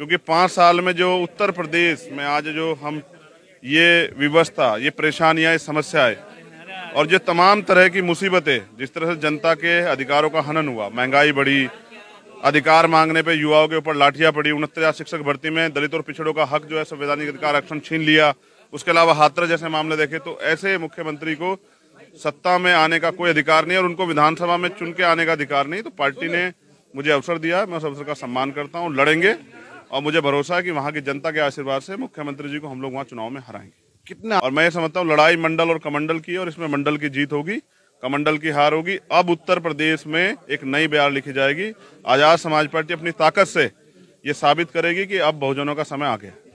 क्योंकि पाँच साल में जो उत्तर प्रदेश में आज जो हम ये व्यवस्था ये परेशानियाँ ये समस्याएँ और जो तमाम तरह की मुसीबतें जिस तरह से जनता के अधिकारों का हनन हुआ महंगाई बढ़ी अधिकार मांगने पे युवाओं के ऊपर लाठियां पड़ी उनहत्तर शिक्षक भर्ती में दलित और पिछड़ों का हक जो है संवैधानिक अधिकार आरक्षण छीन लिया उसके अलावा हाथर जैसे मामले देखे तो ऐसे मुख्यमंत्री को सत्ता में आने का कोई अधिकार नहीं और उनको विधानसभा में चुन के आने का अधिकार नहीं तो पार्टी ने मुझे अवसर दिया मैं उस अवसर का सम्मान करता हूँ लड़ेंगे और मुझे भरोसा है कि वहाँ की जनता के आशीर्वाद से मुख्यमंत्री जी को हम लोग वहाँ चुनाव में हराएंगे कितना और मैं ये समझता हूँ लड़ाई मंडल और कमंडल की और इसमें मंडल की जीत होगी कमंडल की हार होगी अब उत्तर प्रदेश में एक नई बयार लिखी जाएगी आजाद समाज पार्टी अपनी ताकत से ये साबित करेगी कि अब बहुजनों का समय आ गया